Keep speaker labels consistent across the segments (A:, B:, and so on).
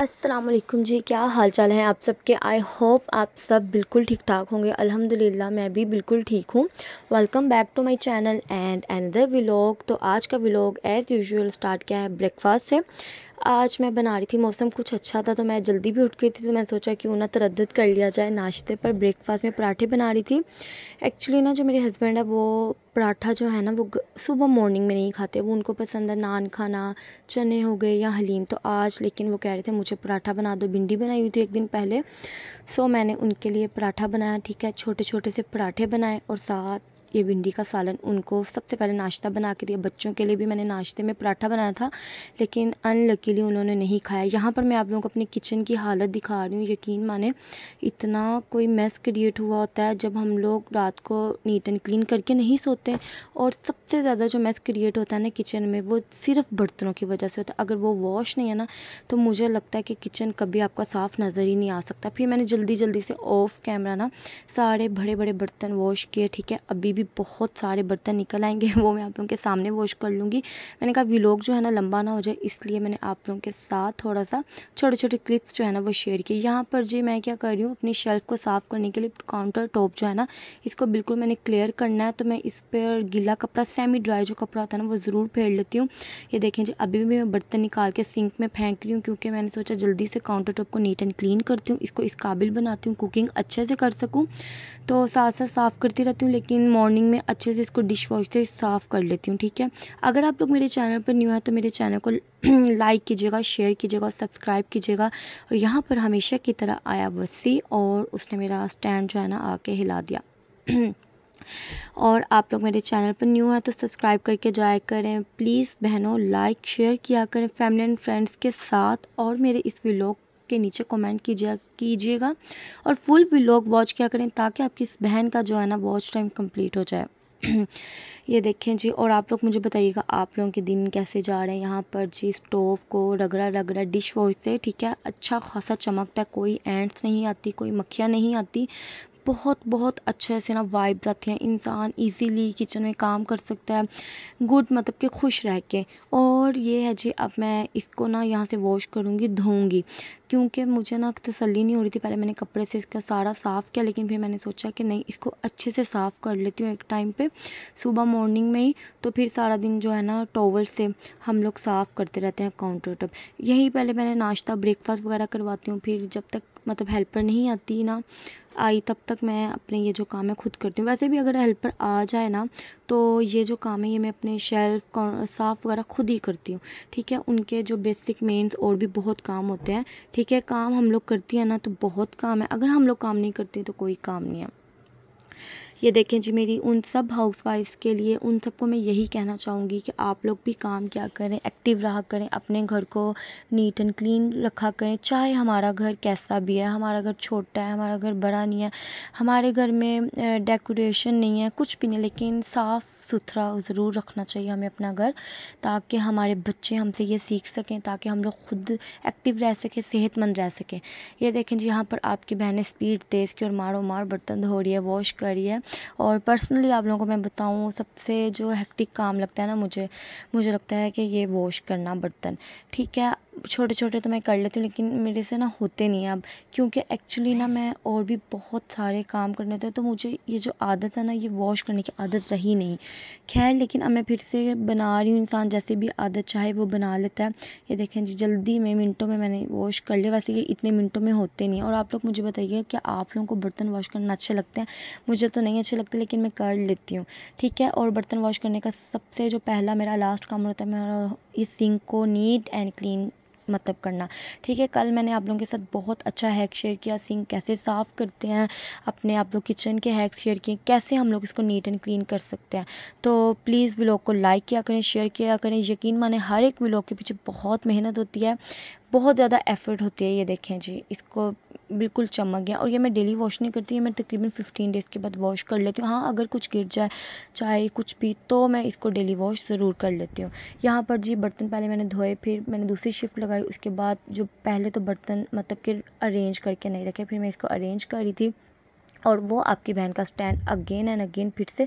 A: असलम जी क्या हाल चाल है आप सबके आई होप आप सब बिल्कुल ठीक ठाक होंगे अल्हम्दुलिल्लाह मैं भी बिल्कुल ठीक हूँ welcome back to my channel and another vlog तो आज का व्लॉग एज़ यूजुअल स्टार्ट किया है ब्रेकफास्ट से आज मैं बना रही थी मौसम कुछ अच्छा था तो मैं जल्दी भी उठ गई थी तो मैं सोचा क्यों ना तरदत कर लिया जाए नाश्ते पर ब्रेकफास्ट में पराठे बना रही थी एक्चुअली ना जो मेरे हस्बैंड है वो पराठा जो है ना वो सुबह मॉर्निंग में नहीं खाते वो उनको पसंद है नान खाना चने हो गए या हलीम तो आज लेकिन वो कह रहे थे मुझे पराठा बना दो भिंडी बनाई हुई थी एक दिन पहले सो मैंने उनके लिए पराठा बनाया ठीक है छोटे छोटे से पराठे बनाए और साथ ये भिंडी का सालन उनको सबसे पहले नाश्ता बना के दिया बच्चों के लिए भी मैंने नाश्ते में पराठा बनाया था लेकिन अनलकीली उन्होंने नहीं खाया यहाँ पर मैं आप लोगों को अपनी किचन की हालत दिखा रही हूँ यकीन माने इतना कोई मेस क्रिएट हुआ होता है जब हम लोग रात को नीट एंड क्लीन करके नहीं सोते और सबसे ज़्यादा जो मेस क्रिएट होता है ना किचन में वो सिर्फ बर्तनों की वजह से होता है अगर वो वॉश नहीं है ना तो मुझे लगता है कि किचन कभी आपका साफ़ नज़र ही नहीं आ सकता फिर मैंने जल्दी जल्दी से ऑफ़ कैमरा ना सारे बड़े बड़े बर्तन वॉश किए ठीक है अभी भी बहुत सारे बर्तन निकल आएंगे वो मैं आप लोगों के सामने वॉश कर लूँगी मैंने कहा व्लॉग जो है ना लंबा ना हो जाए इसलिए मैंने आप लोगों के साथ थोड़ा सा छोटे छोटे क्लिप्स जो है ना वो शेयर किए यहाँ पर जी मैं क्या कर रही हूँ अपनी शेल्फ़ को साफ़ करने के लिए काउंटर टॉप जो है ना इसको बिल्कुल मैंने क्लियर करना है तो मैं इस पर गीला कपड़ा सेमी ड्राई जो कपड़ा होता है ना वो ज़रूर फेर लेती हूँ ये देखें जी अभी भी मैं बर्तन निकाल के सिंक में फेंक रही हूँ क्योंकि मैंने सोचा जल्दी से काउंटर टॉप को नीट एंड क्लीन करती हूँ इसको इस काबिल बनाती हूँ कुकिंग अच्छे से कर सकूँ तो साथ साथ साफ़ करती रहती हूँ लेकिन मॉर्निंग मॉर्निंग में अच्छे से इसको डिश वॉश से साफ़ कर लेती हूँ ठीक है अगर आप लोग मेरे चैनल पर न्यू है तो मेरे चैनल को लाइक कीजिएगा शेयर कीजिएगा और सब्सक्राइब कीजिएगा और यहाँ पर हमेशा की तरह आया वसी और उसने मेरा स्टैंड जो है ना आके हिला दिया और आप लोग मेरे चैनल पर न्यू हैं तो सब्सक्राइब करके जाया करें प्लीज़ बहनों लाइक शेयर किया करें फैमिली एंड फ्रेंड्स के साथ और मेरे इस व्लॉग के नीचे कमेंट कीजिए कीजिएगा और फुल व्लॉग वॉच किया करें ताकि आपकी इस बहन का जो है ना वॉच टाइम कंप्लीट हो जाए ये देखें जी और आप लोग मुझे बताइएगा आप लोगों के दिन कैसे जा रहे हैं यहाँ पर जी स्टोव को रगड़ा रगड़ा डिश वॉश से ठीक है अच्छा खासा चमकता है कोई एंड्स नहीं आती कोई मक्खियाँ नहीं आती बहुत बहुत अच्छे से ना वाइब्स आती हैं इंसान इजीली किचन में काम कर सकता है गुड मतलब कि खुश रह के और ये है जी अब मैं इसको ना यहाँ से वॉश करूँगी धोऊँगी क्योंकि मुझे ना तसली नहीं हो रही थी पहले मैंने कपड़े से इसका सारा साफ़ किया लेकिन फिर मैंने सोचा कि नहीं इसको अच्छे से साफ़ कर लेती हूँ एक टाइम पर सुबह मॉर्निंग में ही तो फिर सारा दिन जो है ना टॉवल से हम लोग साफ़ करते रहते हैं काउंटर टॉप यही पहले मैंने नाश्ता ब्रेकफास्ट वगैरह करवाती हूँ फिर जब तक मतलब हेल्पर नहीं आती ना आई तब तक मैं अपने ये जो काम है खुद करती हूँ वैसे भी अगर हेल्पर आ जाए ना तो ये जो काम है ये मैं अपने शेल्फ साफ़ वगैरह खुद ही करती हूँ ठीक है उनके जो बेसिक मेन्स और भी बहुत काम होते हैं ठीक है काम हम लोग करती हैं ना तो बहुत काम है अगर हम लोग काम नहीं करते तो कोई काम नहीं है ये देखें जी मेरी उन सब हाउस वाइफ्स के लिए उन सबको मैं यही कहना चाहूँगी कि आप लोग भी काम क्या करें एक्टिव रहा करें अपने घर को नीट एंड क्लीन रखा करें चाहे हमारा घर कैसा भी है हमारा घर छोटा है हमारा घर बड़ा नहीं है हमारे घर में डेकोरेशन नहीं है कुछ भी नहीं लेकिन साफ़ सुथरा ज़रूर रखना चाहिए हमें अपना घर ताकि हमारे बच्चे हमसे ये सीख सकें ताकि हम लोग खुद एक्टिव रह सकें सेहतमंद रह सकें ये देखें जी यहाँ पर आपकी बहनें स्पीड तेज़ की और मारो मार बर्तन धो रही है वॉश कर रही है और पर्सनली आप लोगों को मैं बताऊँ सबसे जो हैक्टिक काम लगता है ना मुझे मुझे लगता है कि ये वॉश करना बर्तन ठीक है छोटे छोटे तो मैं कर लेती हूँ लेकिन मेरे से ना होते नहीं अब क्योंकि एक्चुअली ना मैं और भी बहुत सारे काम करने होते हैं तो मुझे ये जो आदत है ना ये वॉश करने की आदत रही नहीं खैर लेकिन अब मैं फिर से बना रही हूँ इंसान जैसे भी आदत चाहे वो बना लेता है ये देखें जी जल्दी में मिनटों में मैंने वॉश कर लिया वैसे ये इतने मिनटों में होते नहीं और आप लोग मुझे बताइए कि आप लोगों को बर्तन वॉश करना अच्छे लगते हैं मुझे तो नहीं अच्छे लगते लेकिन मैं कर लेती हूँ ठीक है और बर्तन वॉश करने का सबसे जो पहला मेरा लास्ट काम होता है मेरा इस सिंक को नीट एंड क्लीन मतलब करना ठीक है कल मैंने आप लोगों के साथ बहुत अच्छा हैक शेयर किया सिंक कैसे साफ़ करते हैं अपने आप लोग किचन के हैक शेयर किए कैसे हम लोग इसको नीट एंड क्लीन कर सकते हैं तो प्लीज़ व्लॉग को लाइक किया करें शेयर किया करें यकीन माने हर एक व्लॉग के पीछे बहुत मेहनत होती है बहुत ज़्यादा एफर्ट होती है ये देखें जी इसको बिल्कुल चमक गया और ये मैं डेली वॉश नहीं करती है मैं तकरीबन फिफ्टीन डेज़ के बाद वॉश कर लेती हूँ हाँ अगर कुछ गिर जाए चाहे कुछ भी तो मैं इसको डेली वॉश ज़रूर कर लेती हूँ यहाँ पर जी बर्तन पहले मैंने धोए फिर मैंने दूसरी शिफ्ट लगाई उसके बाद जो पहले तो बर्तन मतलब कि अरेंज करके नहीं रखे फिर मैं इसको अरेंज कर रही थी और वो आपकी बहन का स्टैंड अगेन एंड अगेन फिर से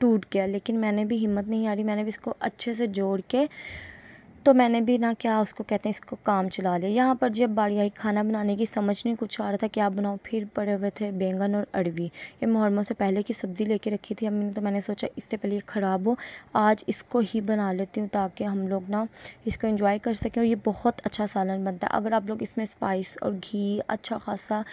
A: टूट गया लेकिन मैंने भी हिम्मत नहीं हारी मैंने भी इसको अच्छे से जोड़ के तो मैंने भी ना क्या उसको कहते हैं इसको काम चला लिया यहाँ पर जब बाड़ी आई खाना बनाने की समझ नहीं कुछ आ रहा था क्या बनाऊँ फिर पड़े हुए थे बैंगन और अड़वी ये मोहरमों से पहले की सब्ज़ी लेके रखी थी हमने तो मैंने सोचा इससे पहले ये ख़राब हो आज इसको ही बना लेती हूँ ताकि हम लोग ना इसको इन्जॉय कर सकें और ये बहुत अच्छा सालन बनता है अगर आप लोग इसमें स्पाइस और घी अच्छा खासा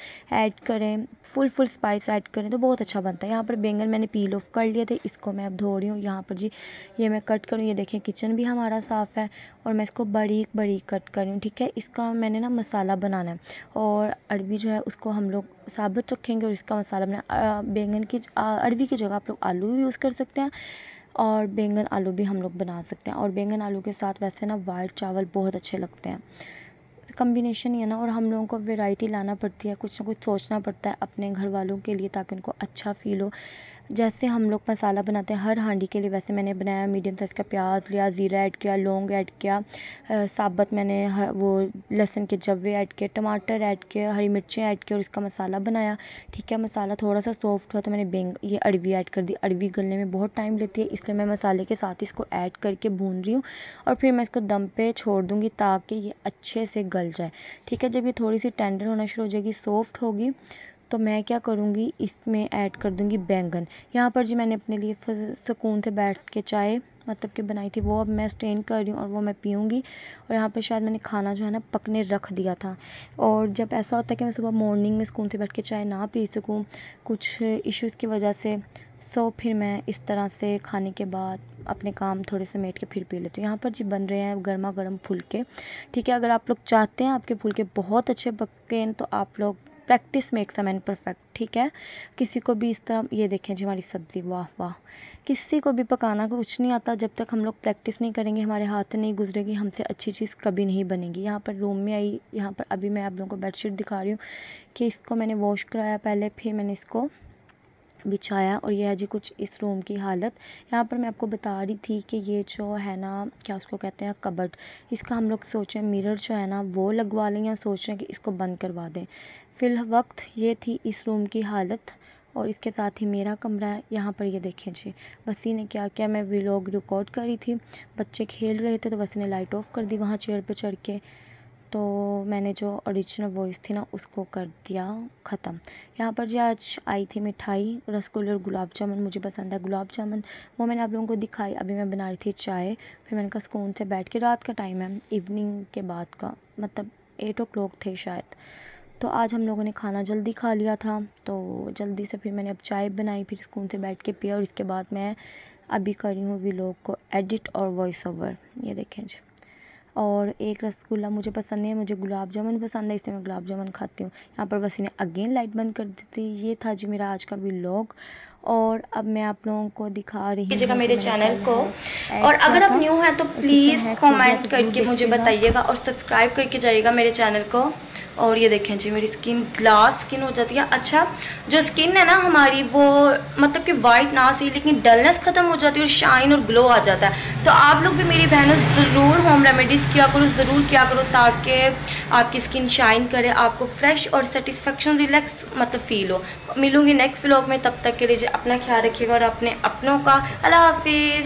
A: ऐड करें फुल फुल स्पाइस ऐड करें तो बहुत अच्छा बनता है यहाँ पर बैंगन मैंने पील ऑफ कर लिए थे इसको मैं अब धो रही हूँ यहाँ पर जी ये मैं कट करूँ ये देखें किचन भी हमारा साफ़ है और मैं इसको बारीक बारीक कट कर रही हूँ ठीक है इसका मैंने ना मसाला बनाना है और अरवी जो है उसको हम लोग साबुत रखेंगे और इसका मसाला बना बैंगन की अरवी की जगह आप लोग आलू भी यूज़ कर सकते हैं और बैंगन आलू भी हम लोग बना सकते हैं और बैंगन आलू के साथ वैसे ना वाइट चावल बहुत अच्छे लगते हैं कम्बिनेशन ही है ना और हम लोगों को वैरायटी लाना पड़ती है कुछ ना कुछ सोचना पड़ता है अपने घर वालों के लिए ताकि उनको अच्छा फील हो जैसे हम लोग मसाला बनाते हैं हर हांडी के लिए वैसे मैंने बनाया मीडियम साइज़ का प्याज लिया ज़ीरा ऐड किया लौंग ऐड किया साबत मैंने वो लहसुन के जव्वे ऐड किए टमाटर ऐड किए हरी मिर्चें ऐड किए और इसका मसाला बनाया ठीक है मसाला थोड़ा सा सॉफ्ट हुआ तो मैंने बेंग ये अड़वी ऐड कर दी अड़वी गलने में बहुत टाइम लेती है इसलिए मैं मसाले के साथ इसको ऐड करके भून रही हूँ और फिर मैं इसको दम पे छोड़ दूँगी ताकि ये अच्छे से गल जाए ठीक है जब ये थोड़ी सी टेंडर होना शुरू हो जाएगी सॉफ्ट होगी तो मैं क्या करूँगी इसमें ऐड कर दूँगी बैंगन यहाँ पर जी मैंने अपने लिए सुकून से बैठ के चाय मतलब कि बनाई थी वो अब मैं स्ट्रेन कर रही हूँ और वो मैं पीऊँगी और यहाँ पर शायद मैंने खाना जो है ना पकने रख दिया था और जब ऐसा होता है कि मैं सुबह मॉर्निंग में सुकून से बैठ के चाय ना पी सकूँ कुछ इश्यूज़ की वजह से सो फिर मैं इस तरह से खाने के बाद अपने काम थोड़े से मेट के फिर पी लेती हूँ यहाँ पर जी बन रहे हैं गर्मा गर्म फुलके ठीक है अगर आप लोग चाहते हैं आपके फुलके बहुत अच्छे पकें तो आप लोग practice makes a man perfect ठीक है किसी को भी इस तरह ये देखें जी हमारी सब्ज़ी वाह वाह किसी को भी पकाना कुछ नहीं आता जब तक हम लोग प्रैक्टिस नहीं करेंगे हमारे हाथ नहीं गुजरेगी हमसे अच्छी चीज़ कभी नहीं बनेगी यहाँ पर रूम में आई यहाँ पर अभी मैं आप लोगों को बेड दिखा रही हूँ कि इसको मैंने वॉश कराया पहले फिर मैंने इसको बिछाया और यह है जी कुछ इस रूम की हालत यहाँ पर मैं आपको बता रही थी कि ये जो है ना क्या उसको कहते हैं कबट इसका हम लोग सोचें मिरर जो है ना वो लगवा लेंगे और सोच रहे हैं कि इसको बंद करवा दें वक्त ये थी इस रूम की हालत और इसके साथ ही मेरा कमरा है यहाँ पर ये देखें जी वसी ने क्या किया मैं व्लॉग रिकॉर्ड करी थी बच्चे खेल रहे थे तो वसी ने लाइट ऑफ कर दी वहाँ चेयर पे चढ़ के तो मैंने जो ओरिजिनल वॉइस थी ना उसको कर दिया ख़त्म यहाँ पर जी आज आई थी मिठाई रसगुल्ले और गुलाब जामुन मुझे पसंद है गुलाब जामुन वो मैंने आप लोगों को दिखाई अभी मैं बना रही थी चाय फिर मैंने कहा सुकून से बैठ के रात का टाइम है इवनिंग के बाद का मतलब एट ओ क्लॉक थे शायद तो आज हम लोगों ने खाना जल्दी खा लिया था तो जल्दी से फिर मैंने अब चाय बनाई फिर स्कूल से बैठ के पिया और इसके बाद मैं अभी कर रही हूँ व्लॉग को एडिट और वॉइस ओवर ये देखें जी और एक रसगुल्ला मुझे पसंद है मुझे गुलाब जामुन पसंद है इसलिए मैं गुलाब जामुन खाती हूँ यहाँ पर बस इन्हें अगेन लाइट बंद कर दी थी ये था जी मेरा आज का व्लॉग और अब मैं आप लोगों को दिखा रही हूँ मेरे चैनल को और अगर आप न्यू हैं तो प्लीज़ तो कमेंट करके मुझे बताइएगा और सब्सक्राइब करके जाइएगा मेरे चैनल को और ये देखें जी मेरी स्किन ग्लास स्किन हो जाती है अच्छा जो स्किन है ना हमारी वो मतलब कि वाइट ना सही लेकिन डलनेस ख़त्म हो जाती है और शाइन और ग्लो आ जाता है तो आप लोग भी मेरी बहनों ज़रूर होम रेमेडीज़ किया करो ज़रूर किया करो ताकि आपकी स्किन शाइन करे आपको फ्रेश और सेटिस्फेक्शन रिलैक्स मतलब फ़ील हो मिलूँगी नेक्स्ट ब्लॉग में तब तक के लिए अपना ख्याल रखिएगा और अपने अपनों का अल्लाह हाफिज़